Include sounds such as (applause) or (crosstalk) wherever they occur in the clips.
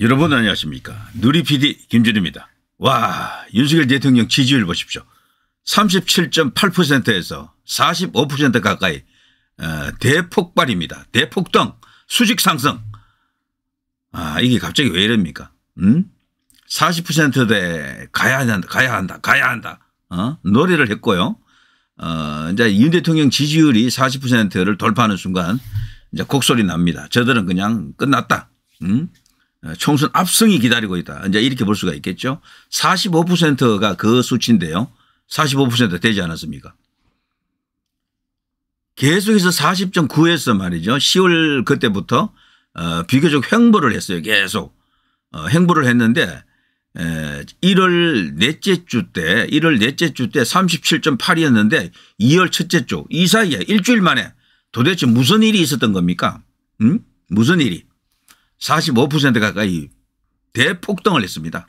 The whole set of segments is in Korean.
여러분 안녕하십니까. 누리 PD 김준입니다. 와, 윤석열 대통령 지지율 보십시오. 37.8%에서 45% 가까이 어, 대폭발입니다. 대폭등, 수직 상승. 아, 이게 갑자기 왜 이럽니까? 음? 40%대 가야 한다, 가야 한다, 가야 한다. 어? 노래를 했고요. 어, 이제 윤 대통령 지지율이 40%를 돌파하는 순간 이제 곡소리 납니다. 저들은 그냥 끝났다. 음? 어, 총선 압승이 기다리고 있다. 이제 이렇게 볼 수가 있겠죠. 45%가 그 수치인데요. 45% 되지 않았습니까? 계속해서 40.9에서 말이죠. 10월 그때부터 어, 비교적 횡보를 했어요. 계속 어, 횡보를 했는데 에, 1월 넷째 주 때, 1월 넷째 주 때 37.8이었는데 2월 첫째 주 이 사이에 일주일 만에 도대체 무슨 일이 있었던 겁니까? 응? 음? 무슨 일이? 45% 가까이 대폭등을 했습니다.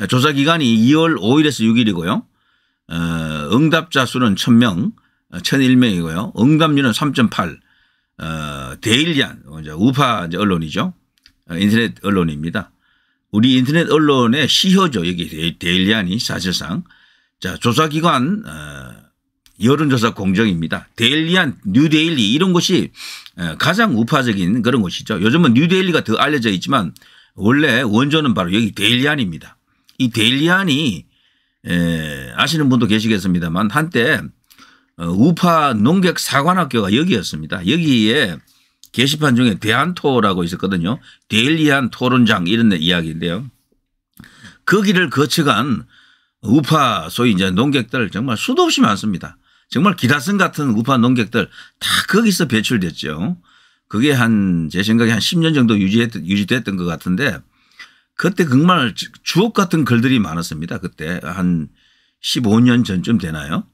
예, 조사 기간이 2월 5일에서 6일이고요. 어, 응답자 수는 1000명, 1001명이고요. 어, 응답률은 3.8. 어, 데일리안, 어, 우파 언론이죠. 인터넷 언론입니다. 우리 인터넷 언론의 시효죠. 여기 데일리안이 사실상. 자, 조사기관, 어, 여론조사 공정입니다. 데일리안 뉴데일리 이런 곳이 가장 우파적인 그런 곳이죠. 요즘은 뉴데일리가 더 알려져 있지만 원래 원조는 바로 여기 데일리안입니다. 이 데일리안이 아시는 분도 계시겠습니다만 한때 어, 우파 농객 사관학교가 여기였습니다. 여기에 게시판 중에 대한토라고 있었거든요. 데일리안 토론장 이런 이야기인데요. 거기를 그 거쳐간 우파 소위 이제 농객들 정말 수도 없이 많습니다. 정말 기다슨 같은 우파 농객들 다 거기서 배출됐죠. 그게 한 제 생각에 한 10년 정도 유지했, 유지됐던 것 같은데 그때 정말 주옥 같은 글들이 많았습니다. 그때 한 15년 전쯤 되나요?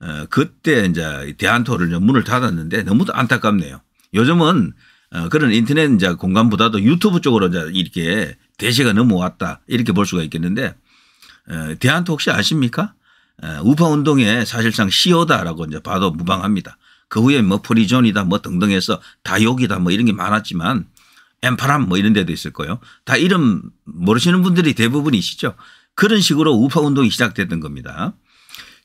어, 그때 이제 대한토를 문을 닫았는데 너무도 안타깝네요. 요즘은 어, 그런 인터넷 이제 공간보다도 유튜브 쪽으로 이제 이렇게 대세가 넘어왔다 이렇게 볼 수가 있겠는데 어, 대한토 혹시 아십니까? 예, 우파 운동의 사실상 시효다라고 이제 봐도 무방합니다. 그 후에 뭐 프리존이다 뭐 등등 해서 다욕이다 뭐 이런 게 많았지만 엠파람 뭐 이런 데도 있을 거예요. 다 이름 모르시는 분들이 대부분이시죠. 그런 식으로 우파 운동이 시작됐던 겁니다.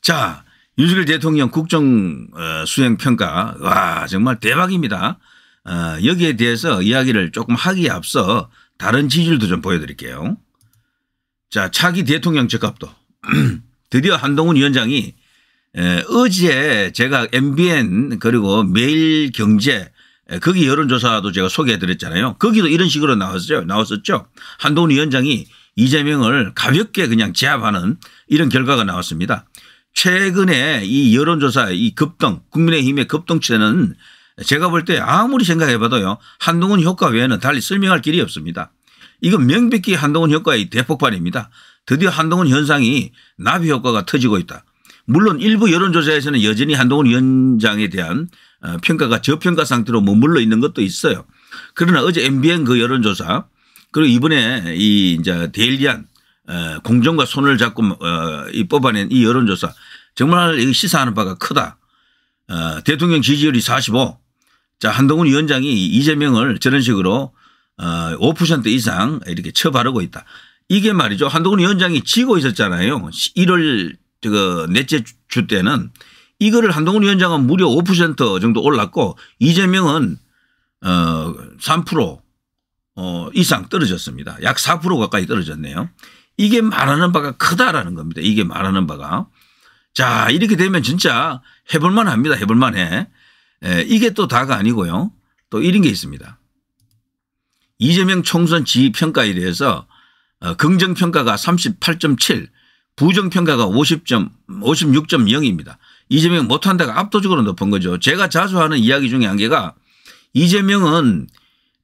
자, 윤석열 대통령 국정 어, 수행 평가 와 정말 대박입니다. 어, 여기에 대해서 이야기를 조금 하기에 앞서 다른 지지율도 좀 보여드릴게요. 자 차기 대통령 적합도 (clears throat) 드디어 한동훈 위원장이 어제 제가 MBN 그리고 매일경제 거기 여론조사도 제가 소개해드렸잖아요. 거기도 이런 식으로 나왔죠. 나왔었죠. 한동훈 위원장이 이재명을 가볍게 그냥 제압하는 이런 결과가 나왔습니다. 최근에 이 여론조사 이 급등 국민의힘의 급등치는 제가 볼 때 아무리 생각해봐도요. 한동훈 효과 외에는 달리 설명할 길이 없습니다. 이건 명백히 한동훈 효과의 대폭발입니다. 드디어 한동훈 현상이 나비 효과가 터지고 있다. 물론 일부 여론조사에서는 여전히 한동훈 위원장에 대한 어, 평가가 저평가 상태로 머물러 있는 것도 있어요. 그러나 어제 MBN 그 여론조사 그리고 이번에 이 이제 데일리안 어, 공정과 손을 잡고 어, 이 뽑아낸 이 여론조사 정말 시사하는 바가 크다. 대통령 지지율이 45. 자 한동훈 위원장이 이재명을 저런 식으로 5% 이상 이렇게 쳐바르고 있다. 이게 말이죠. 한동훈 위원장이 지고 있었잖아요. 1월 그 넷째 주 때는 이거를 한동훈 위원장은 무려 5% 정도 올랐고 이재명은 어 3% 어 이상 떨어졌습니다. 약 4% 가까이 떨어졌네요. 이게 말하는 바가 크다라는 겁니다. 이게 말하는 바가. 자, 이렇게 되면 진짜 해볼만 합니다. 해볼만 해. 예, 이게 또 다가 아니고요. 또 이런 게 있습니다. 이재명 총선 지휘 평가에 대해서 어, 긍정평가가 38.7 부정평가가 50점, 56.0입니다. 이재명 못한다가 압도적으로 높은 거죠. 제가 자주 하는 이야기 중에 한 개가 이재명은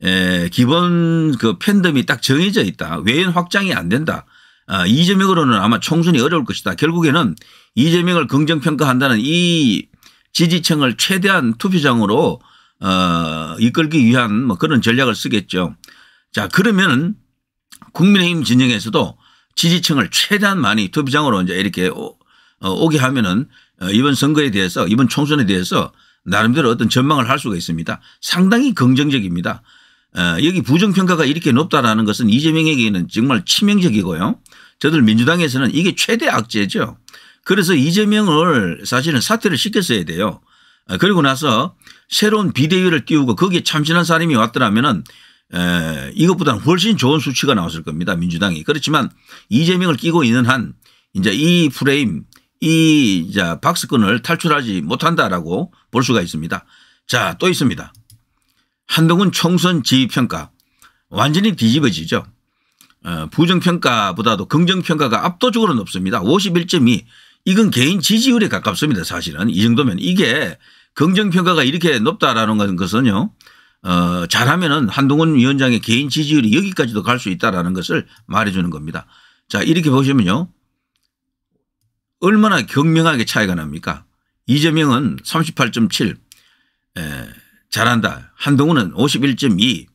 에, 기본 그 팬덤이 딱 정해져 있다. 외연 확장이 안 된다. 아, 이재명으로는 아마 총선이 어려울 것이다. 결국에는 이재명을 긍정평가한다는 이 지지층을 최대한 투표장으로 어, 이끌기 위한 뭐 그런 전략을 쓰겠죠. 자, 그러면은 국민의힘 진영에서도 지지층을 최대한 많이 투표장으로 이제 이렇게 오, 어, 게 하면은 어, 이번 선거에 대해서 이번 총선에 대해서 나름대로 어떤 전망을 할 수가 있습니다. 상당히 긍정적입니다. 어, 여기 부정평가가 이렇게 높다라는 것은 이재명에게는 정말 치명적이고요. 저들 민주당에서는 이게 최대 악재죠. 그래서 이재명을 사실은 사퇴를 시켰어야 돼요. 그리고 나서 새로운 비대위를 띄우고 거기에 참신한 사람이 왔더라면은 이것보다는 훨씬 좋은 수치가 나왔을 겁니다. 민주당이. 그렇지만 이재명을 끼고 있는 한 이제 이 프레임 이 자, 박스권을 탈출하지 못한다라고 볼 수가 있습니다. 자, 또 있습니다. 한동훈 총선 지휘평가 완전히 뒤집어지죠. 어, 부정평가보다도 긍정평가가 압도적으로 높습니다. 51.2 이건 개인 지지율에 가깝습니다. 사실은 이 정도면 이게 긍정평가가 이렇게 높다라는 것은요. 어, 잘하면은 한동훈 위원장의 개인 지지율이 여기까지도 갈 수 있다라는 것을 말해주는 겁니다. 자 이렇게 보시면요. 얼마나 경명하게 차이가 납니까? 이재명은 38.7 에, 잘한다. 한동훈은 51.2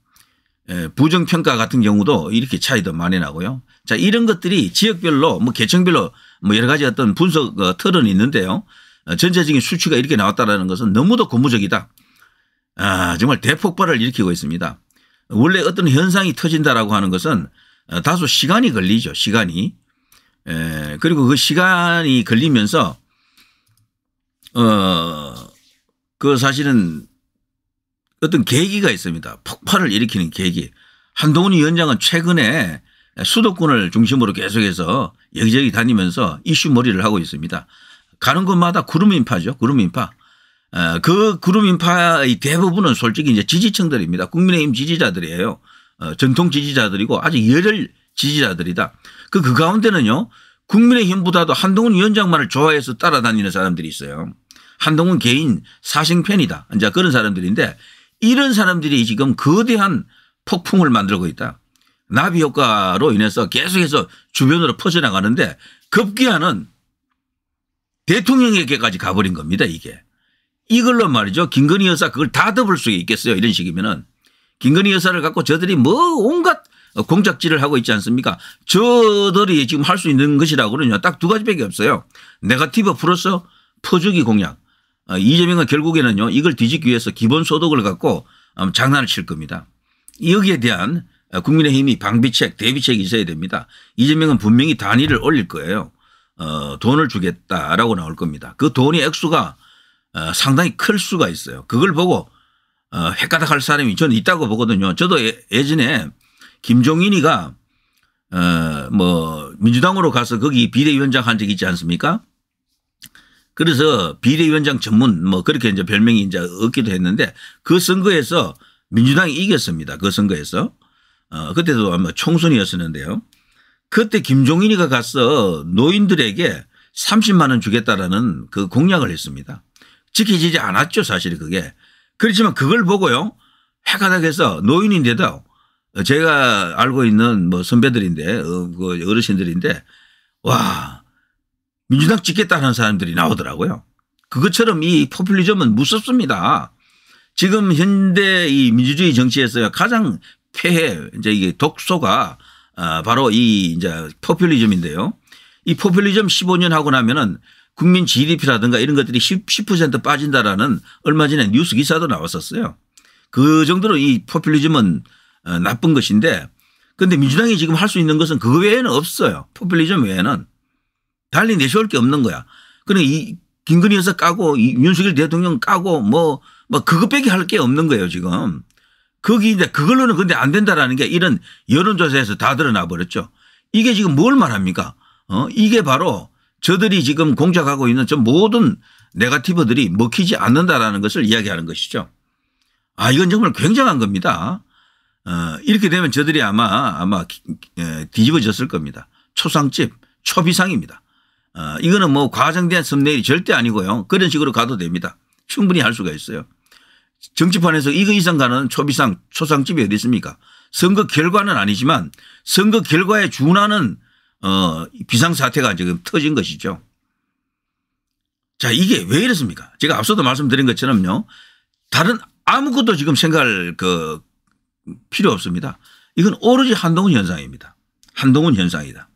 에, 부정평가 같은 경우도 이렇게 차이도 많이 나고요. 자 이런 것들이 지역별로 뭐 계층별로 뭐 여러 가지 어떤 분석 어, 틀은 있는데요. 어, 전체적인 수치가 이렇게 나왔다라는 것은 너무도 고무적이다. 아, 정말 대폭발을 일으키고 있습니다. 원래 어떤 현상이 터진다라고 하는 것은 어, 다소 시간이 걸리죠. 시간이. 에, 그리고 그 시간이 걸리면서 어, 그 사실은 어떤 계기가 있습니다. 폭발을 일으키는 계기. 한동훈 위원장은 최근에 수도권을 중심으로 계속해서 여기저기 다니면서 이슈 머리를 하고 있습니다. 가는 곳마다 구름 인파죠. 구름 인파. 어, 그 그룹 인파의 대부분은 솔직히 이제 지지층들입니다. 국민의힘 지지자들이에요. 어, 전통 지지자들이고 아주 열혈 지지자들이다. 그, 그 가운데는요. 국민의힘보다도 한동훈 위원장만을 좋아해서 따라다니는 사람들이 있어요. 한동훈 개인 사생팬이다. 이제 그런 사람들인데 이런 사람들이 지금 거대한 폭풍을 만들고 있다. 나비 효과로 인해서 계속해서 주변으로 퍼져나가는데 급기야는 대통령에게까지 가버린 겁니다. 이게. 이걸로 말이죠. 김건희 여사 그걸 다 덮을 수 있겠어요. 이런 식이면은. 김건희 여사를 갖고 저들이 뭐 온갖 공작질을 하고 있지 않습니까? 저들이 지금 할 수 있는 것이라고 는요딱 두 가지밖에 없어요. 네가티브 플러스 퍼주기 공약. 어, 이재명은 결국에는요. 이걸 뒤집기 위해서 기본소득을 갖고 음, 장난을 칠 겁니다. 여기에 대한 어, 국민의힘이 방비책, 대비책이 있어야 됩니다. 이재명은 분명히 단위를 올릴 거예요. 어, 돈을 주겠다라고 나올 겁니다. 그 돈의 액수가 어, 상당히 클 수가 있어요. 그걸 보고 헷가닥 어, 할 사람이 저는 있다고 보거든요. 저도 예, 전에 김종인이가 어, 뭐 민주당으로 가서 거기 비대위원장 한 적이 있지 않습니까? 그래서 비대위원장 전문 뭐 그렇게 이제 별명이 이제 얻기도 했는데 그 선거에서 민주당이 이겼습니다. 그 선거에서. 어, 그때도 아마 총선이었었는데요. 그때 김종인이가 가서 노인들에게 30만 원 주겠다라는 그 공약을 했습니다. 지켜지지 않았죠 사실 그게. 그렇지만 그걸 보고요. 해가닥해서 노인인데도 제가 알고 있는 뭐 선배들인데 어, 그 어르신들인데 와 민주당 찍겠다는 사람들이 나오더라고요. 그것처럼 이 포퓰리즘은 무섭습니다. 지금 현대 이 민주주의 정치에서 가장 폐해 이제 이게 독소가 아, 바로 이 이제 포퓰리즘인데요. 이 포퓰리즘 15년 하고 나면은 국민 GDP라든가 이런 것들이 10, 10% 빠진다라는 얼마 전에 뉴스 기사도 나왔었어요. 그 정도로 이 포퓰리즘은 어, 나쁜 것인데 근데 민주당이 지금 할 수 있는 것은 그 외에는 없어요. 포퓰리즘 외에는. 달리 내세울 게 없는 거야. 그러니이 김근희 여사 까고 이 윤석열 대통령 까고 뭐, 뭐 그것밖에 할 게 없는 거예요 지금. 거기 이제 그걸로는 근데 안 된다라는 게 이런 여론조사에서 다 드러나 버렸죠. 이게 지금 뭘 말합니까? 어, 이게 바로 저들이 지금 공작하고 있는 저 모든 네가티브들이 먹히지 않는다라는 것을 이야기하는 것이죠. 아, 이건 정말 굉장한 겁니다. 어, 이렇게 되면 저들이 아마 아마 뒤집어졌을 겁니다. 초상집, 초비상입니다. 어, 이거는 뭐 과장된 썸네일이 절대 아니고요. 그런 식으로 가도 됩니다. 충분히 할 수가 있어요. 정치판에서 이거 이상 가는 초비상, 초상집이 어디 있습니까? 선거 결과는 아니지만 선거 결과에 준하는 어, 비상사태가 지금 터진 것이죠. 자, 이게 왜 이렇습니까? 제가 앞서도 말씀드린 것처럼요. 다른 아무것도 지금 생각할 그 필요 없습니다. 이건 오로지 한동훈 현상입니다. 한동훈 현상이다.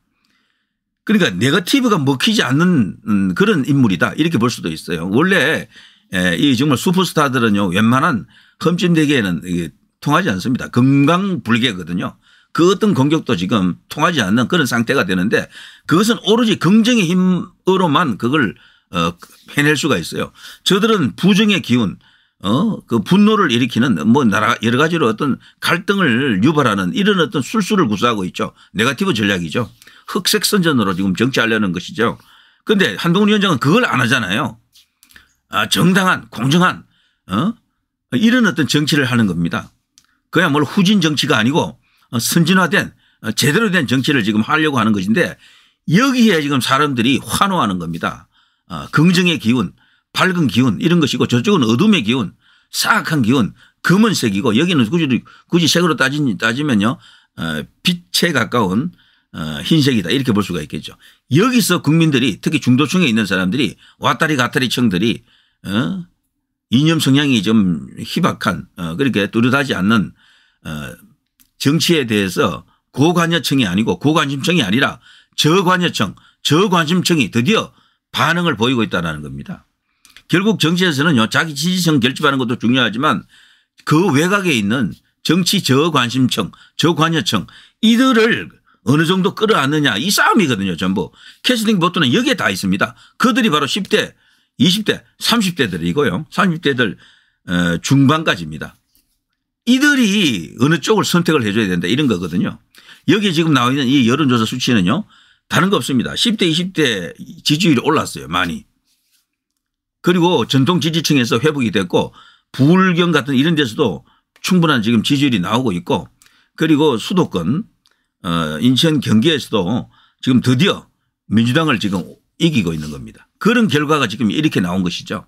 그러니까 네거티브가 먹히지 않는 음, 그런 인물이다. 이렇게 볼 수도 있어요. 원래 예, 이 정말 슈퍼스타들은요 웬만한 흠집되기에는 통하지 않습니다. 금강 불개거든요. 그 어떤 공격도 지금 통하지 않는 그런 상태가 되는데 그것은 오로지 긍정의 힘으로만 그걸 어, 해낼 수가 있어요. 저들은 부정의 기운, 어, 그 분노를 일으키는 뭐 나라 여러 가지로 어떤 갈등을 유발하는 이런 어떤 술수를 구사하고 있죠. 네가티브 전략이죠. 흑색 선전으로 지금 정치하려는 것이죠. 근데 한동훈 위원장은 그걸 안 하잖아요. 아, 정당한, 공정한, 어? 이런 어떤 정치를 하는 겁니다. 그야뭘 후진 정치가 아니고 어, 선진화된 어, 제대로 된 정치를 지금 하려고 하는 것인데 여기에 지금 사람들이 환호하는 겁니다. 어, 긍정의 기운, 밝은 기운 이런 것이고 저쪽은 어둠의 기운, 사악한 기운, 검은색이고 여기는 굳이, 굳이 색으로 따지, 따지면요. 빛에 가까운 흰색이다 이렇게 볼 수가 있겠죠. 여기서 국민들이 특히 중도층에 있는 사람들이 왔다리 갔다리 청들이 이념 성향이 좀 희박한 그렇게 뚜렷하지 않는 정치에 대해서 고관여층이 아니고 고관심층이 아니라 저관여층, 저관심층이 드디어 반응을 보이고 있다는 겁니다. 결국 정치에서는요 자기 지지층 결집하는 것도 중요하지만 그 외곽에 있는 정치 저관심층, 저관여층 이들을 어느 정도 끌어안느냐 이 싸움이거든요 전부. 캐스팅 보트는 여기에 다 있습니다. 그들이 바로 10대, 20대, 30대들이고요. 30대들 어, 중반까지입니다. 이들이 어느 쪽을 선택을 해줘야 된다 이런 거거든요. 여기 지금 나와 있는 이 여론조사 수치는요. 다른 거 없습니다. 10대 20대 지지율이 올랐어요. 많이. 그리고 전통 지지층에서 회복이 됐고 부울경 같은 이런 데서도 충분한 지금 지지율이 나오고 있고 그리고 수도권 어, 인천 경기에서도 지금 드디어 민주당을 지금 이기고 있는 겁니다. 그런 결과가 지금 이렇게 나온 것이죠.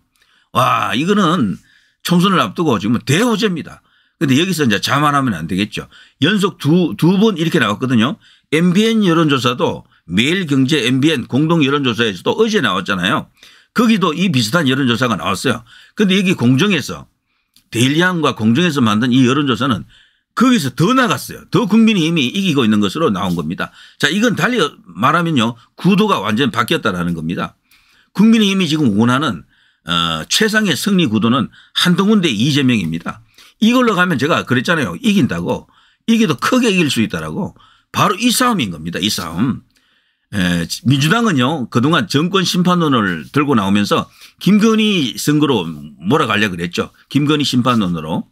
와 이거는 총선을 앞두고 지금 대호재입니다. 근데 여기서 이제 자만하면 안 되겠죠. 연속 두, 두 번 이렇게 나왔거든요. MBN 여론조사도 매일경제 MBN 공동 여론조사에서도 어제 나왔잖아요. 거기도 이 비슷한 여론조사가 나왔어요. 근데 여기 공정에서 데일리안과 공정에서 만든 이 여론조사는 거기서 더 나갔어요. 더 국민의힘이 이기고 있는 것으로 나온 겁니다. 자, 이건 달리 말하면요. 구도가 완전히 바뀌었다라는 겁니다. 국민의힘이 지금 원하는 어, 최상의 승리 구도는 한동훈 대 이재명입니다. 이걸로 가면 제가 그랬잖아요. 이긴다고. 이기도 크게 이길 수 있다라고. 바로 이 싸움인 겁니다. 이 싸움. 에, 민주당은요 그동안 정권 심판론을 들고 나오면서 김건희 선거로 몰아가려 그랬죠. 김건희 심판론으로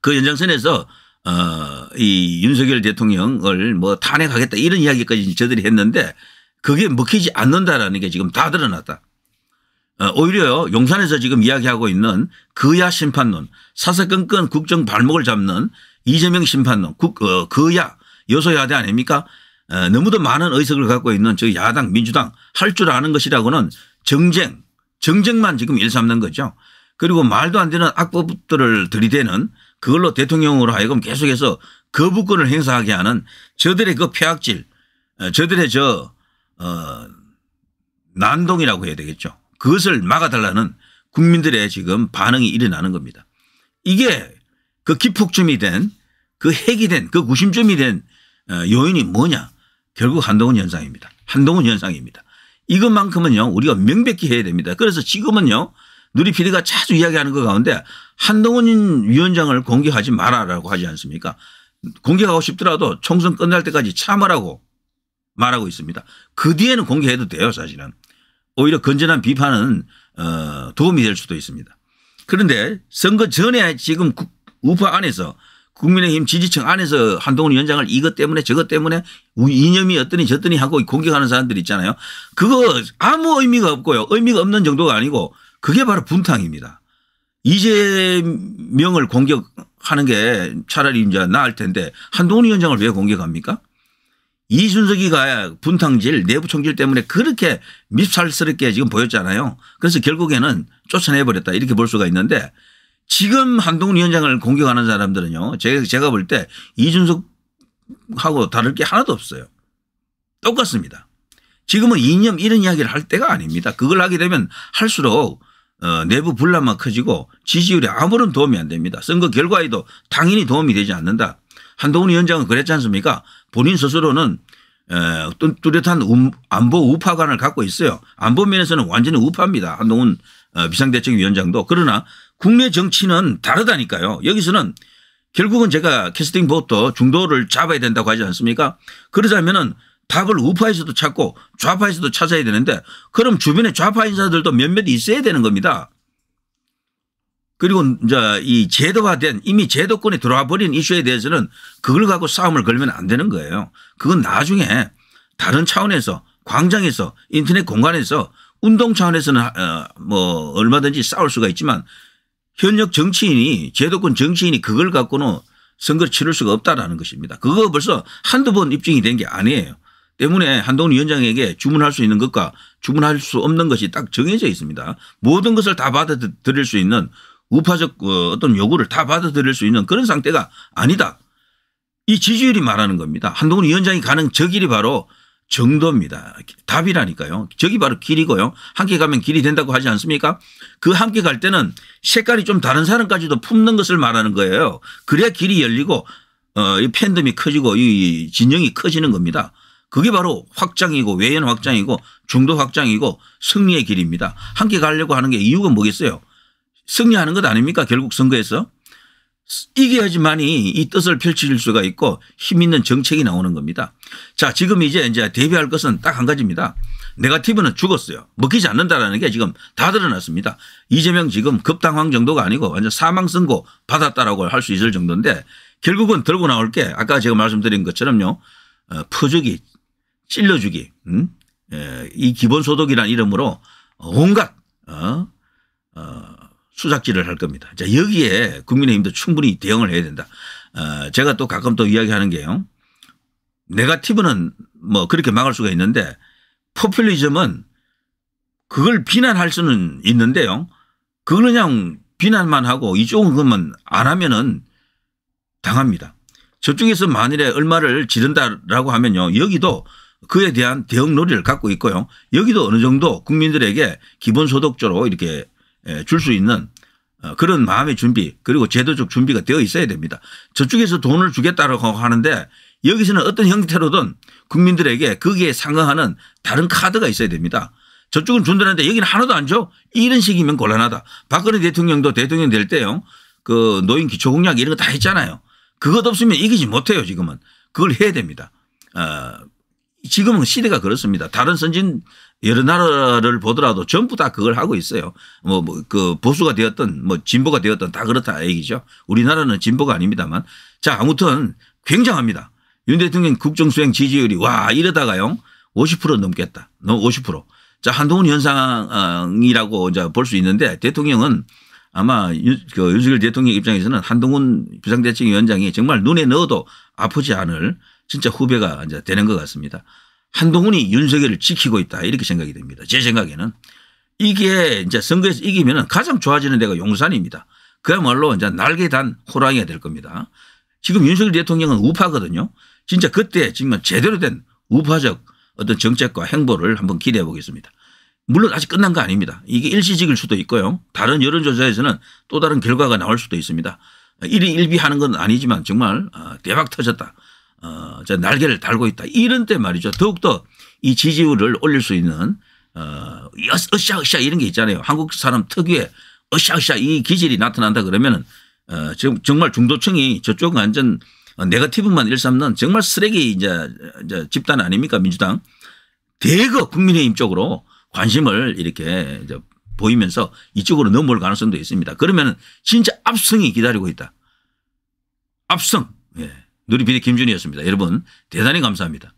그 연장선에서 어, 이 윤석열 대통령을 뭐 탄핵하겠다 이런 이야기까지 저들이 했는데 그게 먹히지 않는다라는 게 지금 다 드러났다. 어, 오히려 용산에서 지금 이야기하고 있는 그야 심판론 사사건건 국정 발목을 잡는 이재명 심판론 국, 어, 그야 여소야대 아닙니까 어, 너무도 많은 의석을 갖고 있는 저 야당 민주당 할 줄 아는 것이라고는 정쟁 정쟁만 지금 일삼는 거죠 그리고 말도 안 되는 악법들을 들이대는 그걸로 대통령으로 하여금 계속해서 거부권을 행사하게 하는 저들의 그 폐악질 어, 저들의 저 어, 난동이라고 해야 되겠죠 그것을 막아달라는 국민들의 지금 반응이 일어나는 겁니다. 이게 그 기폭점이 된 그 핵이 된 그 구심점이 된 어, 요인이 뭐냐 결국 한동훈 현상입니다. 한동훈 현상입니다. 이것만큼은요 우리가 명백히 해야 됩니다. 그래서 지금은요 누리 피디가 자주 이야기하는 것 가운데 한동훈 위원장을 공개하지 마라라고 하지 않습니까? 공개하고 싶더라도 총선 끝날 때까지 참으라고 말하고 있습니다. 그 뒤에는 공개해도 돼요 사실은. 오히려 건전한 비판은 어 도움이 될 수도 있습니다. 그런데 선거 전에 지금 우파 안에서 국민의힘 지지층 안에서 한동훈 위원장을 이것 때문에 저것 때문에 이념이 어떠니 저떠니 하고 공격하는 사람들 있잖아요. 그거 아무 의미가 없고요. 의미가 없는 정도가 아니고 그게 바로 분탕입니다. 이재명을 공격하는 게 차라리 이제 나을 텐데 한동훈 위원장을 왜 공격합니까? 이준석이가 분탕질 내부총질 때문에 그렇게 밉살스럽게 지금 보였잖아요. 그래서 결국에는 쫓아내버렸다 이렇게 볼 수가 있는데 지금 한동훈 위원장을 공격하는 사람들은요. 제가 볼 때 이준석하고 다를 게 하나도 없어요. 똑같습니다. 지금은 이념 이런 이야기를 할 때가 아닙니다. 그걸 하게 되면 할수록 어, 내부 분란만 커지고 지지율에 아무런 도움이 안 됩니다. 선거 결과에도 당연히 도움이 되지 않는다. 한동훈 위원장은 그랬지 않습니까? 본인 스스로는 어떤 뚜렷한 음, 안보 우파관을 갖고 있어요. 안보 면에서는 완전히 우파입니다. 한동훈 어, 비상대책위원장도. 그러나 국내 정치는 다르다니까요. 여기서는 결국은 제가 캐스팅 보트 중도를 잡아야 된다고 하지 않습니까? 그러자면은 답을 우파에서도 찾고 좌파에서도 찾아야 되는데 그럼 주변에 좌파 인사들도 몇몇 있어야 되는 겁니다. 그리고 이제 이 제도화된 이미 제도권에 들어와 버린 이슈에 대해서는 그걸 갖고 싸움을 걸면 안 되는 거예요. 그건 나중에 다른 차원에서 광장에서 인터넷 공간에서 운동 차원에서는 어, 뭐 얼마든지 싸울 수가 있지만 현역 정치인이 제도권 정치인이 그걸 갖고는 선거를 치를 수가 없다라는 것입니다. 그거 벌써 한두 번 입증이 된 게 아니에요. 때문에 한동훈 위원장에게 주문할 수 있는 것과 주문할 수 없는 것이 딱 정해져 있습니다. 모든 것을 다 받아들일 수 있는 우파적 어, 어떤 요구를 다 받아들일 수 있는 그런 상태가 아니다. 이 지지율이 말하는 겁니다. 한동훈 위원장이 가는 저 길이 바로 정도입니다. 답이라니까요. 저기 바로 길이고요. 함께 가면 길이 된다고 하지 않습니까? 그 함께 갈 때는 색깔이 좀 다른 사람까지도 품는 것을 말하는 거예요. 그래야 길이 열리고 어, 이 팬덤이 커지고 이 진영이 커지는 겁니다. 그게 바로 확장이고 외연 확장이고 중도 확장이고 승리의 길입니다. 함께 가려고 하는 게 이유가 뭐겠어요? 승리하는 것 아닙니까? 결국 선거에서. 이겨야지만이 이 뜻을 펼칠 수가 있고 힘 있는 정책이 나오는 겁니다. 자, 지금 이제 이제 대비할 것은 딱 한 가지입니다. 네가티브는 죽었어요. 먹히지 않는다라는 게 지금 다 드러났습니다. 이재명 지금 급당황 정도가 아니고 완전 사망 선고 받았다라고 할 수 있을 정도인데 결국은 들고 나올 게 아까 제가 말씀드린 것처럼요. 퍼주기, 어, 찔러주기, 음? 예, 이 기본소득이란 이름으로 온갖 어, 어, 수작질을 할 겁니다. 자, 여기에 국민의힘도 충분히 대응을 해야 된다. 어, 제가 또 가끔 또 이야기하는 게요. 네가티브는 뭐 그렇게 막을 수가 있는데 포퓰리즘은 그걸 비난할 수는 있는데요. 그걸 그냥 비난만 하고 이쪽은 그러면 안 하면은 당합니다. 저쪽에서 만일에 얼마를 지른다라고 하면요. 여기도 그에 대한 대응 놀이를 갖고 있고요. 여기도 어느 정도 국민들에게 기본소득조로 이렇게 예, 줄수 있는 어, 그런 마음의 준비 그리고 제도적 준비가 되어 있어야 됩니다. 저쪽에서 돈을 주겠다라고 하는데 여기서는 어떤 형태로든 국민들에게 거기에 상응하는 다른 카드가 있어야 됩니다. 저쪽은 준다는데 여기는 하나도 안 줘? 이런 식이면 곤란하다. 박근혜 대통령도 대통령 될 때요. 그 노인 기초공약 이런 거 다 했잖아요. 그것 없으면 이기지 못해요 지금은. 그걸 해야 됩니다. 어, 지금은 시대가 그렇습니다. 다른 선진 여러 나라를 보더라도 전부 다 그걸 하고 있어요. 뭐그 뭐, 보수가 되었던 뭐 진보가 되었던 다 그렇다 얘기죠. 우리나라는 진보가 아닙니다만 자 아무튼 굉장합니다. 윤 대통령 국정수행 지지율이 와 이러다가요 50% 넘겠다. 너무 50%. 자 한동훈 현상이라고 이제 볼수 있는데 대통령은 아마 그 윤석열 대통령 입장에서는 한동훈 비상대책위원장이 정말 눈에 넣어도 아프지 않을 진짜 후배가 이제 되는 것 같습니다. 한동훈이 윤석열을 지키고 있다 이렇게 생각이 됩니다. 제 생각에는 이게 이제 선거에서 이기면 가장 좋아지는 데가 용산입니다. 그야말로 이제 날개 단 호랑이가 될 겁니다. 지금 윤석열 대통령은 우파거든요. 진짜 그때 지금 제대로 된 우파적 어떤 정책과 행보를 한번 기대해 보겠습니다. 물론 아직 끝난 거 아닙니다. 이게 일시적일 수도 있고요. 다른 여론조사에서는 또 다른 결과가 나올 수도 있습니다. 일일비 하는 건 아니지만 정말 아, 대박 터졌다. 어, 저 날개를 달고 있다. 이런 때 말이죠. 더욱더 이 지지율을 올릴 수 있는 어, 으쌰으쌰 이런 게 있잖아요. 한국 사람 특유의 으쌰으쌰 이 기질이 나타난다 그러면은 어, 지금 정말 중도층이 저쪽 완전 네거티브만 일삼는 정말 쓰레기 이제, 이제 집단 아닙니까 민주당 대거 국민의힘 쪽으로 관심을 이렇게 이제 보이면서 이쪽으로 넘어올 가능성도 있습니다. 그러면 은 진짜 압승이 기다리고 있다. 압승. 예. 누리피디 김준희였습니다. 여러분 대단히 감사합니다.